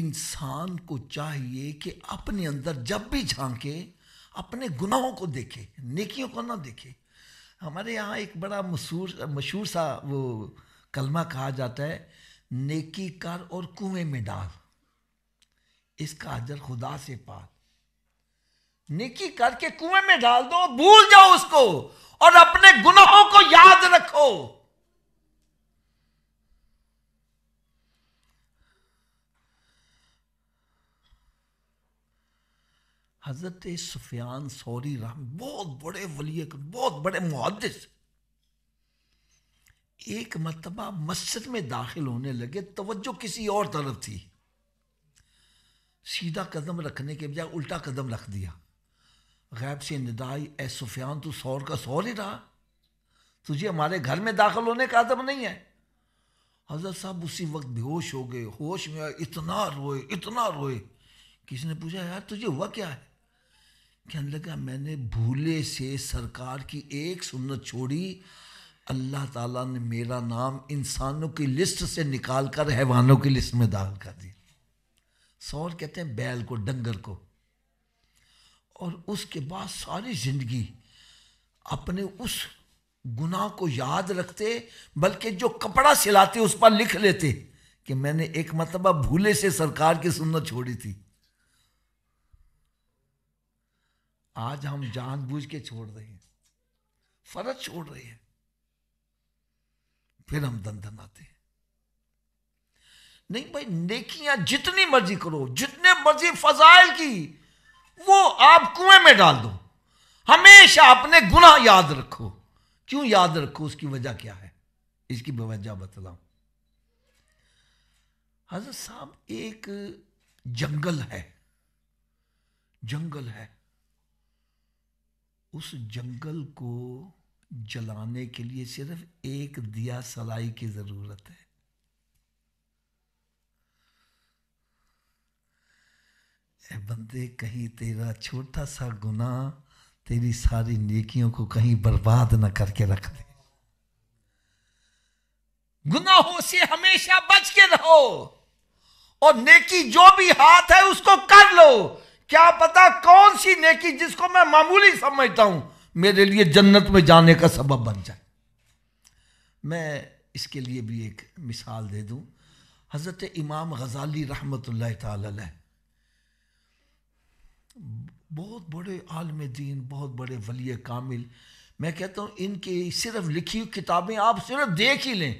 इंसान को चाहिए कि अपने अंदर जब भी झांके अपने गुनाहों को देखे नेकियों को ना देखे हमारे यहाँ एक बड़ा मशहूर मशहूर सा वो कलमा कहा जाता है नेकी कर और कुएं में डाल इसका अजर खुदा से पार नेकी करके कुएं में डाल दो भूल जाओ उसको और अपने गुनाहों को याद रखो हज़रत सुफियान सौरी राम बहुत बड़े वली बहुत बड़े मुहदस एक मरतबा मस्जिद में दाखिल होने लगे तवज्जो किसी और तरफ थी सीधा कदम रखने के बजाय उल्टा कदम रख दिया गैब से निदाई ए सुफियान तू सौर का सौर ही रहा तुझे हमारे घर में दाखिल होने का अदम नहीं है हजरत साहब उसी वक्त बेहोश हो गए होश में आए इतना रोए इतना रोए किसी ने पूछा यार तुझे हुआ क्या है कहने लगा मैंने भूले से सरकार की एक सुन्नत छोड़ी अल्लाह ताला ने मेरा नाम इंसानों की लिस्ट से निकाल कर हैवानों की लिस्ट में दाखिल कर दिया सौर कहते हैं बैल को डंगर को और उसके बाद सारी ज़िंदगी अपने उस गुनाह को याद रखते बल्कि जो कपड़ा सिलाते उस पर लिख लेते कि मैंने एक मतलब भूले से सरकार की सुन्नत छोड़ी थी आज हम जानबूझ के छोड़ रहे हैं फर्ज छोड़ रहे हैं फिर हम दन आते हैं नहीं भाई नेकियां जितनी मर्जी करो जितने मर्जी फजाइल की वो आप कुएं में डाल दो हमेशा अपने गुनाह याद रखो क्यों याद रखो उसकी वजह क्या है इसकी वजह बतलाओ हजरत साहब एक जंगल है जंगल है उस जंगल को जलाने के लिए सिर्फ एक दिया सलाई की ज़रूरत है ए बंदे कहीं तेरा छोटा सा गुना तेरी सारी नेकियों को कहीं बर्बाद न करके रख दे गुनाहों से हमेशा बच के रहो और नेकी जो भी हाथ है उसको कर लो क्या पता कौन सी नेकी जिसको मैं मामूली समझता हूं मेरे लिए जन्नत में जाने का सबब बन जाए मैं इसके लिए भी एक मिसाल दे दूं हज़रत इमाम गजाली रहमत बहुत बड़े आलम दीन बहुत बड़े वली कामिल मैं कहता हूँ इनकी सिर्फ लिखी हुई किताबें आप सिर्फ देख ही लें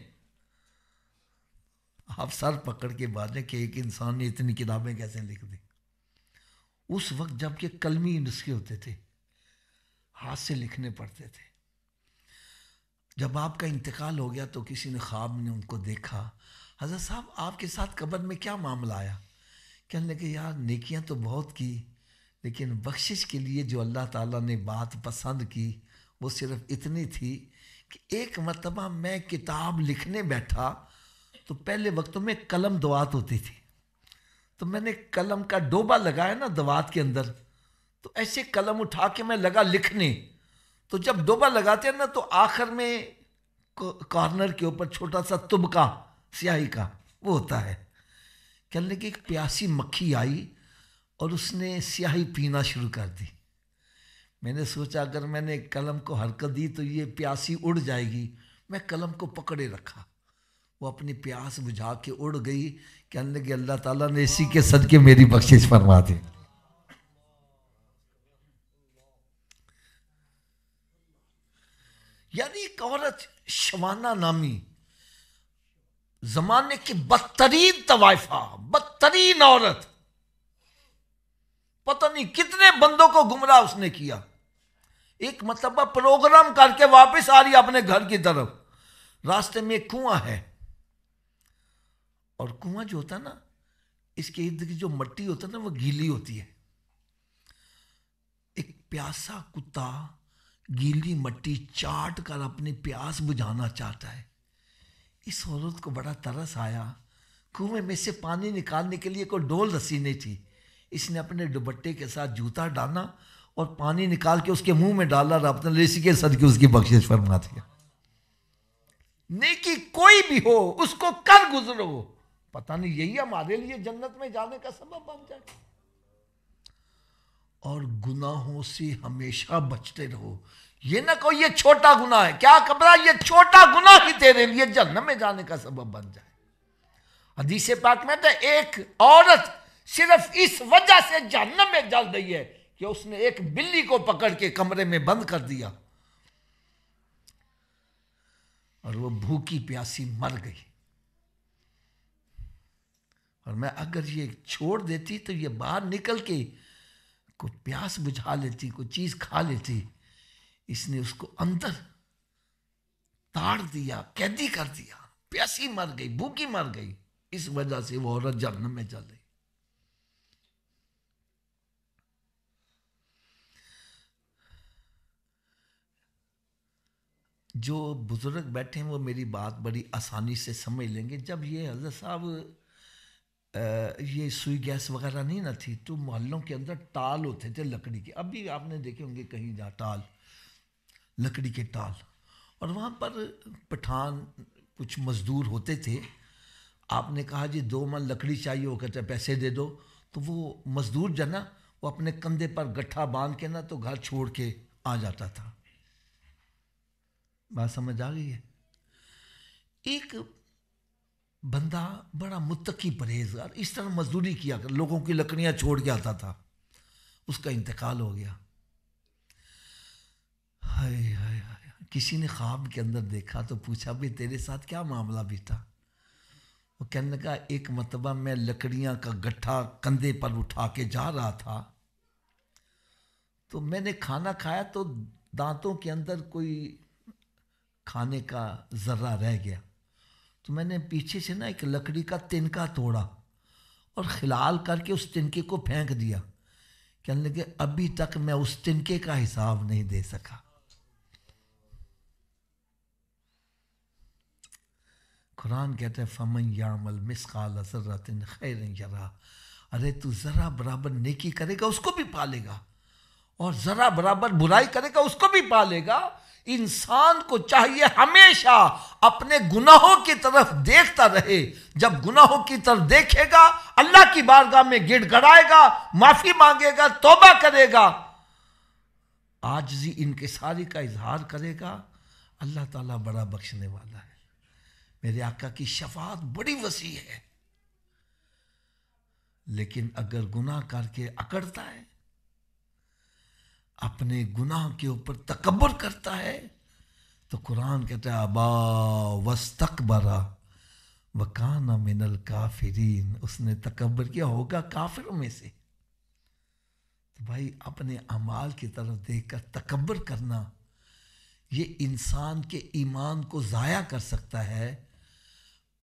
आप सर पकड़ के बातें कि एक इंसान ने इतनी किताबें कैसे लिख दी उस वक्त जब के कलमी नुस्खे होते थे हाथ से लिखने पड़ते थे जब आपका इंतकाल हो गया तो किसी ने ख्वाब ने उनको देखा हजरत साहब आपके साथ कब्र में क्या मामला आया कहने लगे यार नेकियां तो बहुत की लेकिन बख्शिश के लिए जो अल्लाह ताला ने बात पसंद की वो सिर्फ इतनी थी कि एक मरतबा मैं किताब लिखने बैठा तो पहले वक्तों में कलम दुआत होती थी तो मैंने कलम का डोबा लगाया ना दवात के अंदर तो ऐसे कलम उठा के मैं लगा लिखने तो जब डोबा लगाते हैं ना तो आखिर में कॉर्नर के ऊपर छोटा सा तुबका स्याही का वो होता है कहने की एक प्यासी मक्खी आई और उसने स्याही पीना शुरू कर दी मैंने सोचा अगर मैंने कलम को हरकत दी तो ये प्यासी उड़ जाएगी मैं कलम को पकड़े रखा वो अपनी प्यास बुझा के उड़ गई कहने लगी अल्लाह ताला ने इसी के सदके मेरी बख्शिश फरमा दी यानी एक औरत शवाना नामी जमाने की बदतरीन तवायफा बदतरीन औरत पता नहीं कितने बंदों को गुमराह उसने किया एक मतलब प्रोग्राम करके वापस आ रही अपने घर की तरफ रास्ते में कुआं है और कुआं जो होता है ना इसके इर्द की जो मट्टी होता है ना वो गीली होती है एक प्यासा कुत्ता गीली मट्टी चाट कर अपनी प्यास बुझाना चाहता है इस औरत को बड़ा तरस आया कुएं में से पानी निकालने के लिए कोई डोल रस्सी नहीं थी इसने अपने दुपट्टे के साथ जूता डाला और पानी निकाल के उसके मुंह में डाला और अपने ऋषि के के उसकी बख्शिश फरमा दिया नेकी कोई भी हो उसको कर गुजरो पता नहीं यही हमारे लिए जन्नत में जाने का सबब बन जाए और गुनाहों से हमेशा बचते रहो ये ना कहो ये छोटा गुना है क्या कबरा ये छोटा गुना ही तेरे लिए जन्नत में जाने का सबब बन जाए हदीस पाक में तो एक औरत सिर्फ इस वजह से जन्नत में जल रही है कि उसने एक बिल्ली को पकड़ के कमरे में बंद कर दिया और वो भूखी प्यासी मर गई और मैं अगर ये छोड़ देती तो ये बाहर निकल के कोई प्यास बुझा लेती कोई चीज़ खा लेती इसने उसको अंदर ताड़ दिया कैदी कर दिया प्यासी मर गई भूखी मर गई इस वजह से वो औरत जन्म में चल गई जो बुज़ुर्ग बैठे हैं वो मेरी बात बड़ी आसानी से समझ लेंगे जब ये हजरत साहब ये सुई गैस वगैरह नहीं ना थी तो मोहल्लों के अंदर टाल होते थे लकड़ी के अब भी आपने देखे होंगे कहीं जहाँ टाल लकड़ी के टाल और वहाँ पर पठान कुछ मज़दूर होते थे आपने कहा जी दो मन लकड़ी चाहिए वो कहते पैसे दे दो तो वो मज़दूर ना वो अपने कंधे पर गट्ठा बांध के ना तो घर छोड़ के आ जाता था बात समझ आ गई है एक बंदा बड़ा मुतकी परहेजगार इस तरह मजदूरी किया कर लोगों की लकड़ियाँ छोड़ के आता था उसका इंतकाल हो गया हाय हाय हाय किसी ने ख्वाब के अंदर देखा तो पूछा भी तेरे साथ क्या मामला भी था वो कहने लगा एक मतबा मैं लकड़ियाँ का गट्ठा कंधे पर उठा के जा रहा था तो मैंने खाना खाया तो दांतों के अंदर कोई खाने का जर्रा रह गया तो मैंने पीछे से ना एक लकड़ी का तिनका तोड़ा और खिलाल करके उस तिनके को फेंक दिया कहने लगे अभी तक मैं उस तिनके का हिसाब नहीं दे सका कुरान कहते हैं फमन यामल मिसकाल तिन खैर जरा अरे तू ज़रा बराबर नेकी करेगा उसको भी पालेगा और ज़रा बराबर बुराई करेगा उसको भी पालेगा इंसान को चाहिए हमेशा अपने गुनाहों की तरफ देखता रहे जब गुनाहों की तरफ देखेगा अल्लाह की बारगाह में गिड़गड़ाएगा माफी मांगेगा तोबा करेगा आजजी सारी का इजहार करेगा अल्लाह ताला बड़ा बख्शने वाला है मेरे आका की शफात बड़ी वसी है लेकिन अगर गुनाह करके अकड़ता है अपने गुनाह के ऊपर तकबर करता है तो कुरान कहता है अबा वस्तक बरा वकाना मिनल काफिरीन उसने तकबर किया होगा काफिरों में से तो भाई अपने अमाल की तरफ देख कर तकबर करना ये इंसान के ईमान को ज़ाया कर सकता है